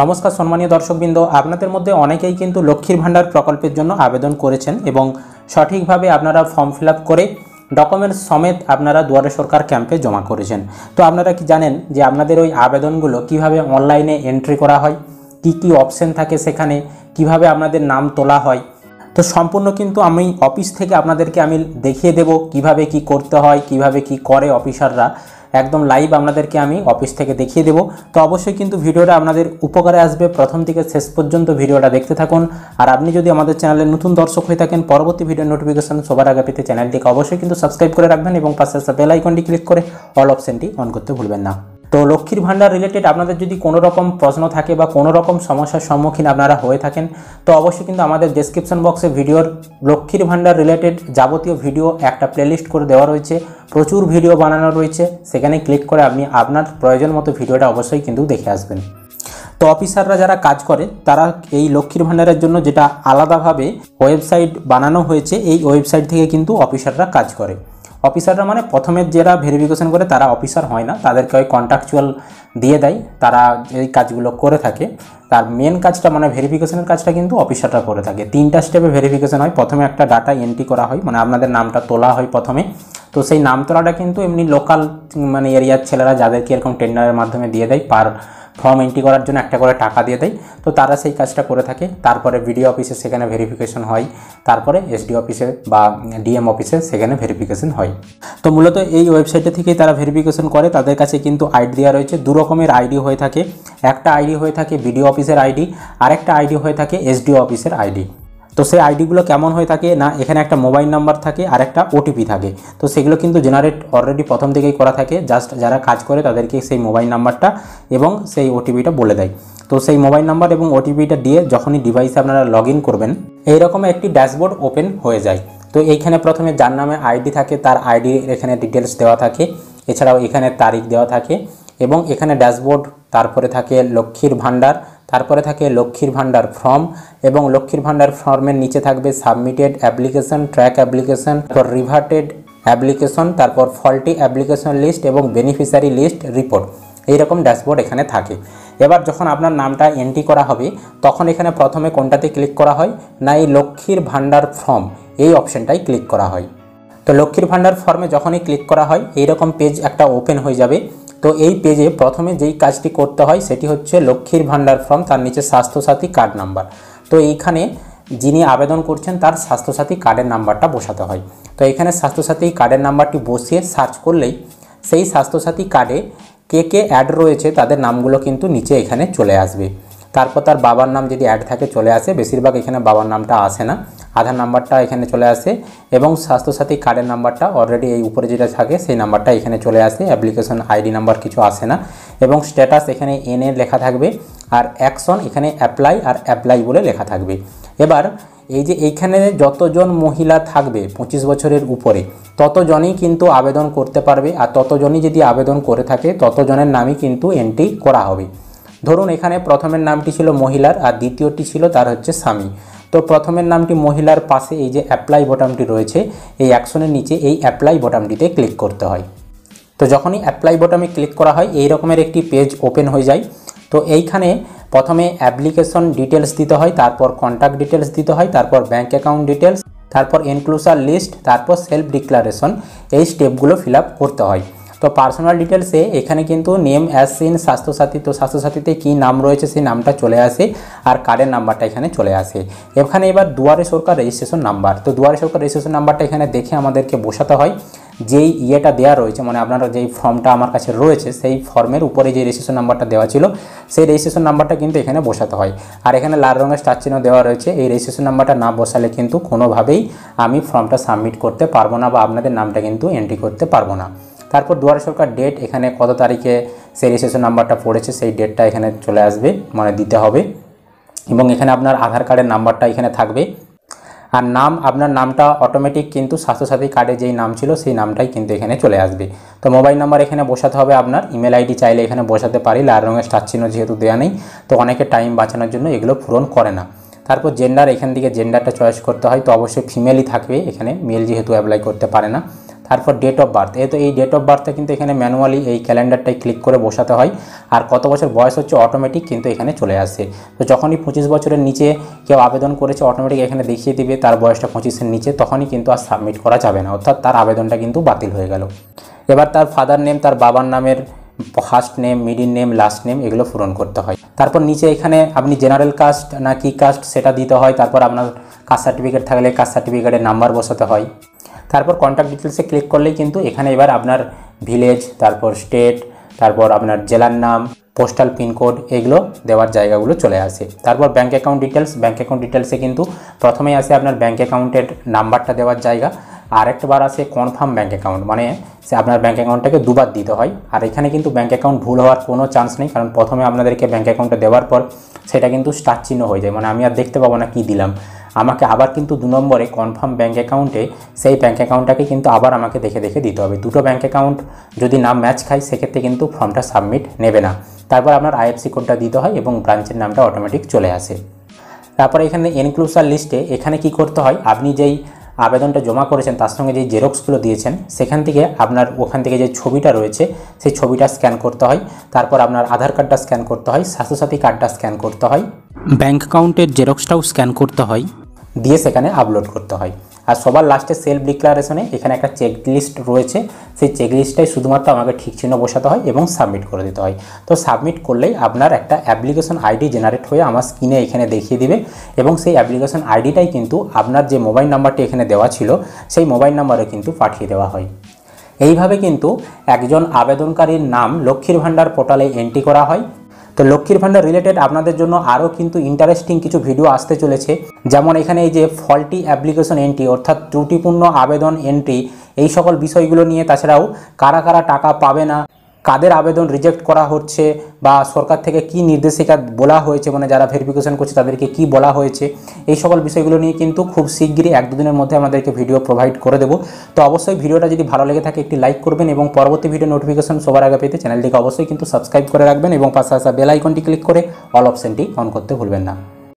নমস্কার সম্মানীয় দর্শকবৃন্দ আপনাদের মধ্যে অনেকেই কিন্তু লক্ষ্মীর ভাণ্ডার প্রকল্পের জন্য আবেদন করেছেন এবং সঠিকভাবে আপনারা ফর্ম ফিল করে ডকুমেন্টস সমেত আপনারা দুয়ারে সরকার ক্যাম্পে জমা করেছেন তো আপনারা কি জানেন যে আপনাদের ওই আবেদনগুলো কিভাবে অনলাইনে এন্ট্রি করা হয় কি কি অপশন থাকে সেখানে কিভাবে আপনাদের নাম তোলা হয় তো সম্পূর্ণ কিন্তু আমি অফিস থেকে আপনাদেরকে আমি দেখিয়ে দেব কিভাবে কি করতে হয় কিভাবে কি করে অফিসাররা একদম লাইভ আপনাদেরকে আমি অফিস থেকে দেখিয়ে দেবো তো অবশ্যই কিন্তু ভিডিওটা আপনাদের উপকারে আসবে প্রথম থেকে শেষ পর্যন্ত ভিডিওটা দেখতে থাকুন আর আপনি যদি আমাদের চ্যানেলে নতুন দর্শক হয়ে থাকেন পরবর্তী ভিডিও নোটিফিকেশন সবার আগে পেতে চ্যানেলটিকে অবশ্যই কিন্তু সাবস্ক্রাইব করে রাখবেন এবং পাশে আসা বেল আইকনটি ক্লিক করে অল অপশানটি অন করতে ভুলবেন না তো লক্ষ্মীর ভাণ্ডার রিলেটেড আপনাদের যদি কোনো রকম প্রশ্ন থাকে বা কোনো রকম সমস্যার সম্মুখীন আপনারা হয়ে থাকেন তো অবশ্যই কিন্তু আমাদের ডেসক্রিপশন বক্সে ভিডিওর লক্ষ্মীর ভাণ্ডার রিলেটেড যাবতীয় ভিডিও একটা প্লেলিস্ট করে দেওয়া রয়েছে প্রচুর ভিডিও বানানো রয়েছে সেখানে ক্লিক করে আপনি আপনার প্রয়োজন মতো ভিডিওটা অবশ্যই কিন্তু দেখে আসবেন তো অফিসাররা যারা কাজ করে তারা এই লক্ষ্মীর ভাণ্ডারের জন্য যেটা আলাদাভাবে ওয়েবসাইট বানানো হয়েছে এই ওয়েবসাইট থেকে কিন্তু অফিসাররা কাজ করে অফিসাররা মানে প্রথমের যারা ভেরিফিকেশন করে তারা অফিসার হয় না তাদেরকে ওই কন্ট্রাকচুয়াল দিয়ে দেয় তারা এই কাজগুলো করে থাকে তার মেন কাজটা মানে ভেরিফিকেশনের কাজটা কিন্তু অফিসাররা করে থাকে তিনটা স্টেপে ভেরিফিকেশন হয় প্রথমে একটা ডাটা এন্ট্রি করা হয় মানে আপনাদের নামটা তোলা হয় প্রথমে তো সেই নাম তোলাটা কিন্তু এমনি লোকাল মানে এরিয়ার ছেলেরা যাদেরকে এরকম টেন্ডারের মাধ্যমে দিয়ে দেয় পার ফর্ম এন্ট্রি করার জন্য একটা করে টাকা দিয়ে দেয় তো তারা সেই কাজটা করে থাকে তারপরে ভিডিও অফিসে সেখানে ভেরিফিকেশন হয় তারপরে এসডি অফিসে বা ডিএম অফিসে সেখানে ভেরিফিকেশন হয় তো মূলত এই ওয়েবসাইটে থেকেই তারা ভেরিফিকেশন করে তাদের কাছে কিন্তু আইডি দেওয়া রয়েছে দু রকমের আইডি হয়ে থাকে একটা আইডি হয়ে থাকে ভিডিও অফিসের আইডি আরেকটা আইডি হয়ে থাকে এসডিও অফিসের আইডি তো সেই আইডিগুলো কেমন হয়ে থাকে না এখানে একটা মোবাইল নাম্বার থাকে আর একটা ওটিপি থাকে তো সেগুলো কিন্তু জেনারেট অলরেডি প্রথম থেকেই করা থাকে জাস্ট যারা কাজ করে তাদেরকে সেই মোবাইল নাম্বারটা এবং সেই ওটিপিটা বলে দেয় তো সেই মোবাইল নাম্বার এবং ওটিপিটা দিয়ে যখনই ডিভাইসে আপনারা লগ করবেন এইরকম একটি ড্যাশবোর্ড ওপেন হয়ে যায় তো এইখানে প্রথমে যার নামে আইডি থাকে তার আইডির এখানে ডিটেলস দেওয়া থাকে এছাড়াও এখানে তারিখ দেওয়া থাকে এবং এখানে ড্যাশবোর্ড তারপরে থাকে লক্ষ্মীর ভাণ্ডার তারপরে থাকে লক্ষ্মীর ভান্ডার ফর্ম এবং লক্ষ্মীর ভান্ডার ফর্মের নিচে থাকবে সাবমিটেড অ্যাপ্লিকেশন ট্র্যাক অ্যাপ্লিকেশন তারপর রিভার্টেড অ্যাপ্লিকেশন তারপর ফল্টি অ্যাপ্লিকেশন লিস্ট এবং বেনিফিশিয়ারি লিস্ট রিপোর্ট এইরকম ড্যাশবোর্ড এখানে থাকে এবার যখন আপনার নামটা এন্ট্রি করা হবে তখন এখানে প্রথমে কোনটাতে ক্লিক করা হয় না এই লক্ষ্মীর ভান্ডার ফর্ম এই অপশানটাই ক্লিক করা হয় তো লক্ষ্মীর ভাণ্ডার ফর্মে যখনই ক্লিক করা হয় এইরকম পেজ একটা ওপেন হয়ে যাবে তো এই পেজে প্রথমে যেই কাজটি করতে হয় সেটি হচ্ছে লক্ষ্মীর ভান্ডার ফর্ম তার নিচে স্বাস্থ্যসাথী কার্ড নাম্বার তো এইখানে যিনি আবেদন করছেন তার স্বাস্থ্যসাথী কার্ডের নাম্বারটা বসাতে হয় তো এখানে স্বাস্থ্যসাথী কার্ডের নাম্বারটি বসিয়ে সার্চ করলেই সেই স্বাস্থ্যসাথী কার্ডে কে কে অ্যাড রয়েছে তাদের নামগুলো কিন্তু নিচে এখানে চলে আসবে তারপর তার বাবার নাম যদি অ্যাড থাকে চলে আসে বেশিরভাগ এখানে বাবার নামটা আসে না আধার নাম্বারটা এখানে চলে আসে এবং স্বাস্থ্যসাথী কার্ডের নাম্বারটা অলরেডি এই উপরে যেটা থাকে সেই নাম্বারটা এখানে চলে আসে অ্যাপ্লিকেশন আইডি নাম্বার কিছু আসে না এবং স্ট্যাটাস এখানে এনে লেখা থাকবে আর অ্যাকশন এখানে অ্যাপ্লাই আর অ্যাপ্লাই বলে লেখা থাকবে এবার এই যে এইখানে যতজন মহিলা থাকবে ২৫ বছরের উপরে ততজনই কিন্তু আবেদন করতে পারবে আর ততজনই যদি আবেদন করে থাকে ততজনের নামই কিন্তু এন্ট্রি করা হবে ধরুন এখানে প্রথমের নামটি ছিল মহিলার আর দ্বিতীয়টি ছিল তার হচ্ছে স্বামী তো প্রথমের নামটি মহিলার পাশে এই যে অ্যাপ্লাই বটামটি রয়েছে এই অ্যাকশনের নিচে এই অ্যাপ্লাই বটামটিতে ক্লিক করতে হয় তো যখনই অ্যাপ্লাই বটামে ক্লিক করা হয় এই রকমের একটি পেজ ওপেন হয়ে যায় তো এইখানে প্রথমে অ্যাপ্লিকেশন ডিটেলস দিতে হয় তারপর কন্ট্যাক্ট ডিটেলস দিতে হয় তারপর ব্যাঙ্ক অ্যাকাউন্ট ডিটেলস তারপর এনক্লুসার লিস্ট তারপর সেলফ ডিক্লারেশন এই স্টেপগুলো ফিল করতে হয় তো পার্সোনাল ডিটেলসে এখানে কিন্তু নেম অ্যাস সিন স্বাস্থ্যসাথী তো স্বাস্থ্যসাথীতে কী নাম রয়েছে সেই নামটা চলে আসে আর কার্ডের নাম্বারটা এখানে চলে আসে এখানে এবার দুয়ারে সরকার রেজিস্ট্রেশন নাম্বার তো দুয়ারে সরকার রেজিস্ট্রেশন নাম্বারটা এখানে দেখে আমাদেরকে বসাতে হয় যেই ইয়েটা দেওয়া রয়েছে মানে আপনারা যেই ফর্মটা আমার কাছে রয়েছে সেই ফর্মের উপরে যে রেজিস্ট্রেশন নাম্বারটা দেওয়া ছিল সেই রেজিস্ট্রেশন নাম্বারটা কিন্তু এখানে বসাতে হয় আর এখানে লাল রঙের স্টারচিহ্ন দেওয়া রয়েছে এই রেজিস্ট্রেশন নাম্বারটা না বসালে কিন্তু কোনোভাবেই আমি ফর্মটা সাবমিট করতে পারবো না বা আপনাদের নামটা কিন্তু এন্ট্রি করতে পারবো না তারপর দুয়ারে সরকার ডেট এখানে কত তারিখে সেই রেজিস্ট্রেশন নাম্বারটা পড়েছে সেই ডেটটা এখানে চলে আসবে মানে দিতে হবে এবং এখানে আপনার আধার কার্ডের নাম্বারটা এখানে থাকবে আর নাম আপনার নামটা অটোমেটিক কিন্তু স্বাস্থ্যসাথী কার্ডে যেই নাম ছিল সেই নামটাই কিন্তু এখানে চলে আসবে তো মোবাইল নাম্বার এখানে বসাতে হবে আপনার ইমেল আইডি চাইলে এখানে বসাতে পারি লাল রঙের স্টার চিহ্ন যেহেতু দেওয়া নেই তো অনেকে টাইম বাঁচানোর জন্য এগুলো পূরণ করে না তারপর জেন্ডার এখান থেকে জেন্ডারটা চয়েস করতে হয় তো অবশ্যই ফিমেলই থাকবে এখানে মেল যেহেতু অ্যাপ্লাই করতে পারে না তারপর ডেট অফ বার্থ এ তো এই ডেট অফ বার্থটা কিন্তু এখানে ম্যানুয়ালি এই ক্যালেন্ডারটাই ক্লিক করে বসাতে হয় আর কত বছর বয়স হচ্ছে অটোমেটিক কিন্তু এখানে চলে আসে তো যখনই পঁচিশ বছরের নিচে কেউ আবেদন করেছে অটোমেটিক এখানে দেখিয়ে দিবে তার বয়সটা পঁচিশের নিচে তখনই কিন্তু আর সাবমিট করা যাবে না অর্থাৎ তার আবেদনটা কিন্তু বাতিল হয়ে গেল এবার তার ফাদার নেম তার বাবার নামের first name middle name last name এগুলো পূরণ করতে হয় তারপর নিচে এখানে আপনি জেনারেল কাস্ট না কি কাস্ট সেটা দিতে হয় তারপর আপনার কাস্ট সার্টিফিকেট থাকলে কাস্ট সার্টিফিকেটের নাম্বার বসাতে হয় তারপর কন্ট্যাক্ট ডিটেলসে ক্লিক করলেই কিন্তু এখানে এবার আপনার ভিলেজ তারপর স্টেট তারপর আপনার জেলার নাম পোস্টাল পিনকোড এগুলো দেওয়ার জায়গাগুলো চলে আসে তারপর bank account details bank account ডিটেলসে কিন্তু প্রথমেই আসে আপনার ব্যাঙ্ক অ্যাকাউন্টের নাম্বারটা দেওয়ার জায়গা আর একটাবার আসে কনফার্ম ব্যাঙ্ক অ্যাকাউন্ট মানে সে আপনার ব্যাঙ্ক অ্যাকাউন্টটাকে দুবার দিতে হয় আর এখানে কিন্তু ব্যাঙ্ক অ্যাকাউন্ট ভুল হওয়ার কোনো চান্স নেই কারণ প্রথমে আপনাদেরকে ব্যাঙ্ক অ্যাকাউন্টটা দেওয়ার পর সেটা কিন্তু স্টার চিহ্ন হয়ে যায় মানে আমি আর দেখতে পাবো না কী দিলাম আমাকে আবার কিন্তু দু নম্বরে কনফার্ম ব্যাঙ্ক অ্যাকাউন্টে সেই ব্যাঙ্ক অ্যাকাউন্টটাকে কিন্তু আবার আমাকে দেখে দেখে দিতে হবে দুটো ব্যাঙ্ক অ্যাকাউন্ট যদি না ম্যাচ খায় সেক্ষেত্রে কিন্তু ফর্মটা সাবমিট নেবে না তারপর আপনার আইএফসি কোডটা দিতে হয় এবং ব্রাঞ্চের নামটা অটোমেটিক চলে আসে তারপরে এখানে এনক্লোসার লিস্টে এখানে কি করতে হয় আপনি যেই আবেদনটা জমা করেছেন তার সঙ্গে যে জেরক্সগুলো দিয়েছেন সেখান থেকে আপনার ওখান থেকে যে ছবিটা রয়েছে সেই ছবিটা স্ক্যান করতে হয় তারপর আপনার আধার কার্ডটা স্ক্যান করতে হয় স্বাস্থ্যসাথী কার্ডটা স্ক্যান করতে হয় ব্যাঙ্ক অ্যাকাউন্টের জেরক্সটাও স্ক্যান করতে হয় দিয়ে সেখানে আপলোড করতে হয় আর সবার লাস্টে সেলফ ডিক্লারেশনে এখানে একটা চেকলিস্ট রয়েছে সেই চেকলিস্টটাই শুধুমাত্র আমাকে ঠিক চিহ্ন বসাতে হয় এবং সাবমিট করে দিতে হয় তো সাবমিট করলেই আপনার একটা অ্যাপ্লিকেশন আইডি জেনারেট হয়ে আমার স্ক্রিনে এখানে দেখিয়ে দিবে এবং সেই অ্যাপ্লিকেশন আইডিটাই কিন্তু আপনার যে মোবাইল নাম্বারটি এখানে দেওয়া ছিল সেই মোবাইল নাম্বারে কিন্তু পাঠিয়ে দেওয়া হয় এইভাবে কিন্তু একজন আবেদনকারীর নাম লক্ষ্মীর ভাণ্ডার পোর্টালে এন্ট্রি করা হয় তো লক্ষ্মীর ভাণ্ডার রিলেটেড আপনাদের জন্য আরও কিন্তু ইন্টারেস্টিং কিছু ভিডিও আসতে চলেছে যেমন এখানে এই যে ফল্টি অ্যাপ্লিকেশন এন্ট্রি অর্থাৎ ত্রুটিপূর্ণ আবেদন এন্ট্রি এই সকল বিষয়গুলো নিয়ে তাছাড়াও কারা কারা টাকা পাবে না কাদের আবেদন রিজেক্ট করা হচ্ছে বা সরকার থেকে কি নির্দেশিকা বলা হয়েছে মানে যারা ভেরিফিকেশন করছে তাদেরকে কি বলা হয়েছে এই সকল বিষয়গুলো নিয়ে কিন্তু খুব শীঘ্রই এক দুদিনের মধ্যে আমাদেরকে ভিডিও প্রোভাইড করে দেবো তো অবশ্যই ভিডিওটা যদি ভালো লেগে থাকে একটি লাইক করবেন এবং পরবর্তী ভিডিও নোটিফিকেশন সবার আগে পেতে চ্যানেলটিকে অবশ্যই কিন্তু সাবস্ক্রাইব করে রাখবেন এবং পাশে আসা বেল আইকনটি ক্লিক করে অল অপশানটি অন করতে ভুলবেন না